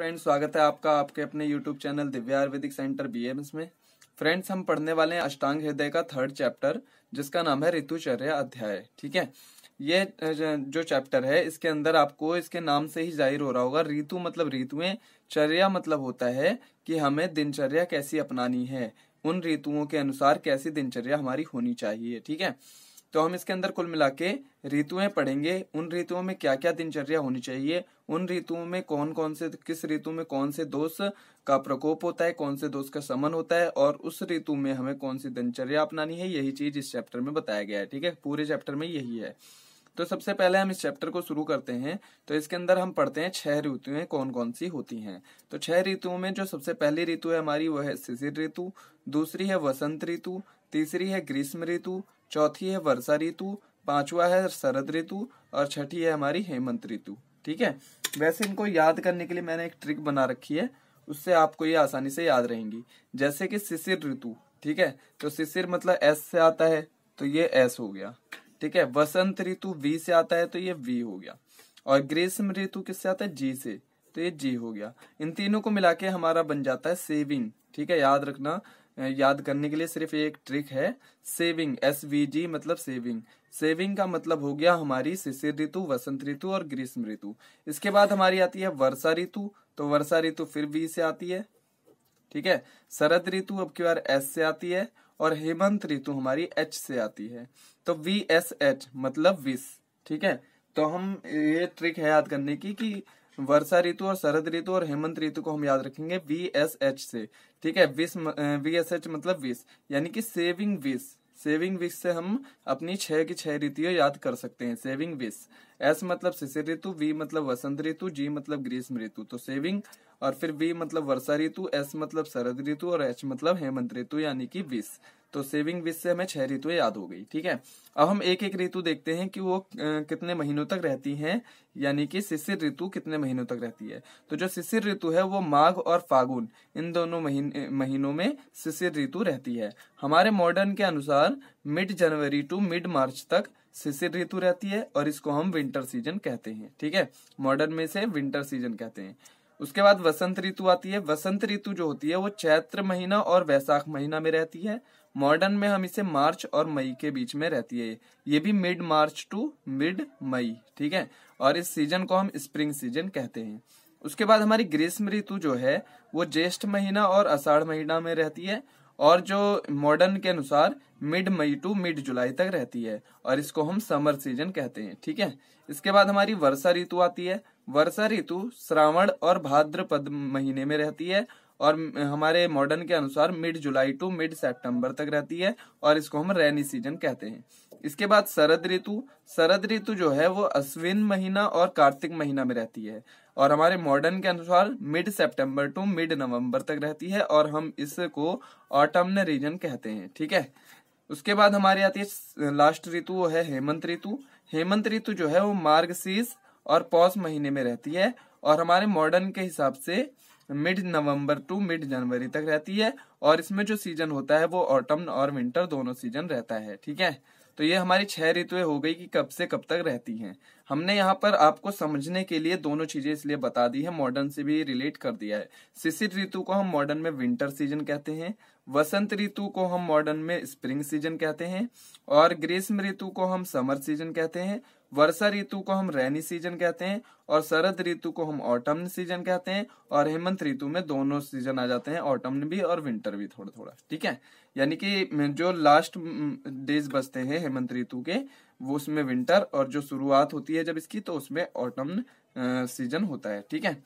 friends स्वागत है आपका आपके अपने YouTube channel Divya Ayurvedic centre बी में फ्रेंड्स हम पढ़ने वाले हैं अष्टांग हृदय का थर्ड चैप्टर जिसका नाम है ऋतुचर्या अध्याय ठीक है ये जो चैप्टर है इसके अंदर आपको इसके नाम से ही जाहिर हो रहा होगा ऋतु मतलब ऋतुएं चर्या मतलब होता है कि हमें दिनचर्या कैसी अपनानी है उन ऋतुओं के अनुसार कैसी दिनचर्या हमारी होनी चाहिए ठीक है तो हम इसके अंदर कुल मिला के ऋतुएं पढ़ेंगे उन ऋतुओं में क्या क्या दिनचर्या होनी चाहिए उन ऋतुओं में कौन कौन से किस ऋतु में कौन से दोष का प्रकोप होता है कौन से दोष का समन होता है और उस ऋतु में हमें कौन सी दिनचर्या अपनानी है यही चीज इस चैप्टर में बताया गया है ठीक है पूरे चैप्टर में यही है तो सबसे पहले हम इस चैप्टर को शुरू करते हैं तो इसके अंदर हम पढ़ते हैं छह ऋतुएं कौन कौन सी होती हैं तो छह ऋतुओं में जो सबसे पहली ऋतु है हमारी वह है शिशिर ऋतु दूसरी है वसंत ऋतु तीसरी है ग्रीष्म ऋतु चौथी है वर्षा ऋतु पांचवा है शरद ऋतु और छठी है हमारी हेमंत ऋतु ठीक है वैसे इनको याद करने के लिए मैंने एक ट्रिक बना रखी है उससे आपको ये आसानी से याद रहेंगी जैसे कि शिशिर ऋतु ठीक है तो शिशिर मतलब एस से आता है तो ये एस हो गया ठीक है वसंत ऋतु वी से आता है तो ये वी हो गया और ग्रीष्म ऋतु किससे आता है जी से तो ये जी हो गया इन तीनों को मिला के हमारा बन जाता है सेविंग ठीक है याद रखना याद करने के लिए सिर्फ एक ट्रिक है सेविंग एस वी जी मतलब सेविंग सेविंग का मतलब हो गया हमारी शिशिर ऋतु वसंत ऋतु और ग्रीष्म ऋतु इसके बाद हमारी आती है वर्षा ऋतु तो वर्षा ऋतु फिर वी से आती है ठीक है शरद ऋतु अब की बार एस से आती है और हेमंत ऋतु हमारी एच से आती है तो वी एस एच मतलब विस ठीक है तो हम ये ट्रिक है याद करने की कि वर्षा ऋतु और शरद ऋतु और हेमंत ऋतु को हम याद रखेंगे वी एस एच से ठीक है विश वी एस एच मतलब विस यानी कि सेविंग विस सेविंग विश से हम अपनी छह की छह ऋतु याद कर सकते हैं सेविंग विश एस मतलब शिशिर ऋतु वी मतलब वसंत ऋतु जी मतलब ग्रीष्म ऋतु तो सेविंग और फिर वी मतलब वर्षा ऋतु एस मतलब शरद ऋतु और एच मतलब हेमंत ऋतु यानी कि विश तो सेविंग विश से हमें छह ऋतु याद हो गई ठीक है अब हम एक एक ऋतु देखते हैं कि वो कितने महीनों तक रहती हैं यानी कि शिशिर ऋतु कितने महीनों तक रहती है तो जो शिशिर ऋतु है वो माघ और फागुन इन दोनों महीन, महीनों में शिशिर ऋतु रहती है हमारे मॉडर्न के अनुसार मिड जनवरी टू मिड मार्च तक शिशिर ऋतु रहती है और इसको हम विंटर सीजन कहते हैं ठीक है मॉडर्न में से विंटर सीजन कहते हैं उसके बाद वसंत ऋतु आती है वसंत ऋतु जो होती है वो चैत्र महीना और वैशाख महीना में रहती है मॉडर्न में हम इसे मार्च और मई के बीच में रहती है ये भी मिड मार्च टू मिड मई ठीक है और इस सीजन को हम स्प्रिंग सीजन कहते हैं उसके बाद हमारी ग्रीष्म ऋतु जो है वो ज्येष्ठ महीना और अषाढ़ महीना में रहती है और जो मॉडर्न के अनुसार मिड मई टू मिड जुलाई तक रहती है और इसको हम समर सीजन कहते हैं ठीक है इसके बाद हमारी वर्षा ऋतु आती है वर्षा ऋतु श्रावण और भाद्रपद महीने में रहती है और हमारे मॉडर्न के अनुसार मिड जुलाई टू मिड सितंबर तक रहती है और इसको हम रेनी सीजन कहते हैं इसके बाद शरद ऋतु शरद ऋतु जो है वो अश्विन महीना और कार्तिक महीना में रहती है और हमारे मॉडर्न के अनुसार मिड सितंबर टू मिड नवंबर तक रहती है और हम इसको ऑटम रीजन कहते हैं ठीक है उसके बाद हमारी आती है लास्ट ऋतु वो है हेमंत ऋतु हेमंत ऋतु जो है वो मार्गशीर्ष और पौष महीने में रहती है और हमारे मॉडर्न के हिसाब से मिड नवंबर टू मिड जनवरी तक रहती है और इसमें जो सीजन होता है वो ऑटम और विंटर दोनों सीजन रहता है ठीक है तो ये हमारी छह ऋतुएं हो गई कि कब से कब तक रहती हैं हमने यहाँ पर आपको समझने के लिए दोनों चीजें इसलिए बता दी है मॉडर्न से भी रिलेट कर दिया है शिशिर ऋतु को हम मॉडर्न में विंटर सीजन कहते हैं वसंत ऋतु को हम मॉडर्न में स्प्रिंग सीजन कहते हैं और ग्रीष्म ऋतु को हम समर सीजन कहते हैं वर्षा ऋतु को हम रेनी सीजन कहते हैं और शरद ऋतु को हम ऑटम सीजन कहते हैं और हेमंत ऋतु में दोनों सीजन आ जाते हैं ऑटम भी और विंटर भी थोड़ा थोड़ा ठीक है यानी कि जो लास्ट डेज बचते हैं हेमंत ऋतु के वो उसमें विंटर और जो शुरुआत होती है जब इसकी तो उसमें ऑटम सीजन होता है ठीक है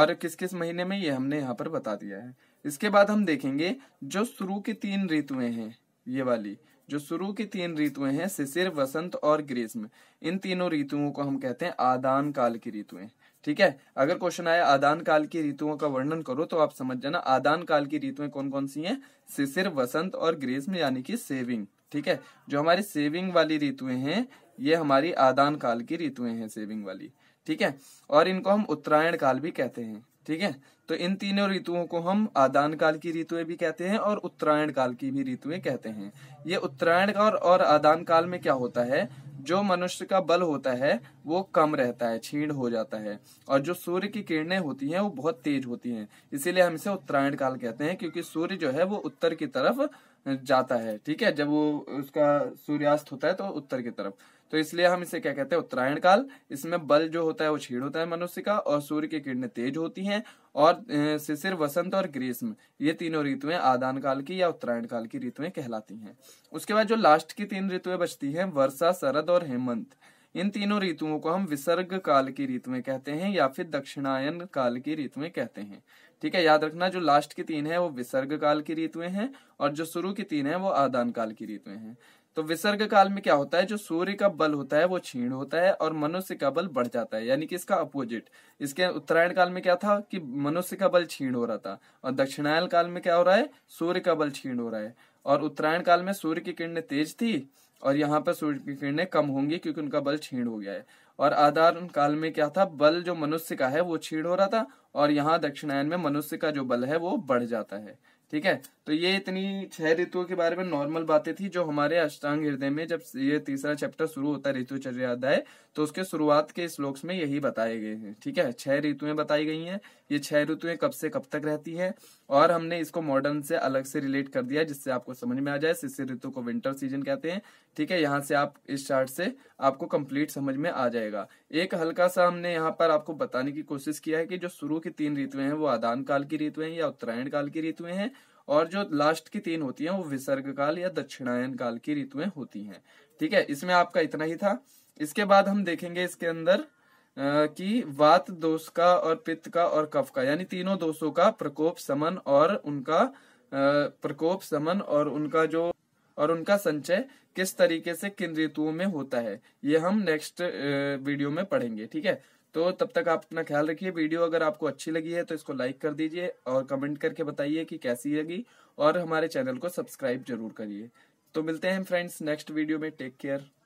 और किस किस महीने में ये हमने यहाँ पर बता दिया है इसके बाद हम देखेंगे जो शुरू की तीन ऋतुएं हैं ये वाली जो शुरू की तीन ऋतुएं हैं शिशिर वसंत और ग्रीष्म इन तीनों ऋतुओं को हम कहते हैं आदान काल की ऋतुएं ठीक है अगर क्वेश्चन आया आदान काल की ऋतुओं का वर्णन करो तो आप समझ जाना आदान काल की ऋतुएं कौन कौन सी हैं शिशिर वसंत और ग्रीष्म यानी कि सेविंग ठीक है जो हमारी सेविंग वाली ऋतुएं हैं ये हमारी आदान काल की ऋतुएं हैं सेविंग वाली ठीक है और इनको हम उत्तरायण काल भी कहते हैं ठीक है तो इन तीनों ऋतुओं को हम आदान काल की ऋतुएं भी कहते हैं और उत्तरायण काल की भी ऋतुएं कहते हैं ये उत्तरायण काल और आदान काल में क्या होता है जो मनुष्य का बल होता है वो कम रहता है छीण हो जाता है और जो सूर्य की किरणें होती हैं वो बहुत तेज होती हैं इसीलिए हम इसे उत्तरायण काल कहते हैं क्योंकि सूर्य जो है वो उत्तर की तरफ जाता है ठीक है जब वो उसका सूर्यास्त होता है तो उत्तर की तरफ तो इसलिए हम इसे क्या कहते हैं उत्तरायण काल इसमें बल जो होता है वो क्षीण होता है मनुष्य का और सूर्य की किरणें तेज होती हैं और शिशिर वसंत और ग्रीष्म ये तीनों ऋतुएं आदान काल की या उत्तरायण काल की ऋतुएं कहलाती हैं उसके बाद जो लास्ट की तीन ऋतुएं बचती हैं वर्षा शरद और हेमंत इन तीनों ऋतुओं को हम विसर्ग काल की ऋतुएं कहते हैं या फिर दक्षिणायन काल की ऋतुएं कहते हैं ठीक है याद रखना जो लास्ट की तीन है वो विसर्ग काल की ऋतुएं हैं और जो शुरू की तीन है वो आदान काल की ऋतुएं हैं तो विसर्ग काल में क्या होता है जो सूर्य का बल होता है वो छीण होता है और मनुष्य का बल बढ़ जाता है यानी कि इसका अपोजिट इसके उत्तरायण काल में क्या था कि मनुष्य का बल छीण हो रहा था और दक्षिणायन काल में क्या हो रहा है सूर्य का बल छीण हो रहा है और उत्तरायण काल में सूर्य की किरणें तेज थी और यहाँ पर सूर्य की किरणें कम होंगी क्योंकि उनका बल छीण हो गया है और आधार काल में क्या था बल जो मनुष्य का है वो छीड़ हो रहा था और यहाँ दक्षिणायन में मनुष्य का जो बल है वो बढ़ जाता है ठीक है तो ये इतनी छह ऋतुओं के बारे में नॉर्मल बातें थी जो हमारे अष्टांग हृदय में जब ये तीसरा चैप्टर शुरू होता है ऋतुचर्याध्याय अध्याय तो उसके शुरुआत के श्लोक में यही बताए गए हैं ठीक है छह ऋतुएं बताई गई हैं ये छह ऋतुएं कब से कब तक रहती है और हमने इसको मॉडर्न से अलग से रिलेट कर दिया जिससे आपको समझ में आ जाए शिशिर ऋतु को विंटर सीजन कहते हैं ठीक है यहाँ से आप इस चार्ट से आपको कंप्लीट समझ में आ जाएगा एक हल्का सा हमने यहाँ पर आपको बताने की कोशिश किया है कि जो शुरू की तीन ऋतुएं हैं वो आदान काल की ऋतुएं या उत्तरायण काल की ऋतुएं हैं और जो लास्ट की तीन होती हैं वो विसर्ग काल या दक्षिणायन काल की ऋतुएं होती हैं ठीक है इसमें आपका इतना ही था इसके बाद हम देखेंगे इसके अंदर कि वात दोष का और पित्त का और कफ का यानी तीनों दोषों का प्रकोप समन और उनका प्रकोप समन और उनका जो और उनका संचय किस तरीके से किन ऋतुओं में होता है ये हम नेक्स्ट वीडियो में पढ़ेंगे ठीक है तो तब तक आप अपना ख्याल रखिए वीडियो अगर आपको अच्छी लगी है तो इसको लाइक कर दीजिए और कमेंट करके बताइए कि कैसी लगी और हमारे चैनल को सब्सक्राइब जरूर करिए तो मिलते हैं फ्रेंड्स नेक्स्ट वीडियो में टेक केयर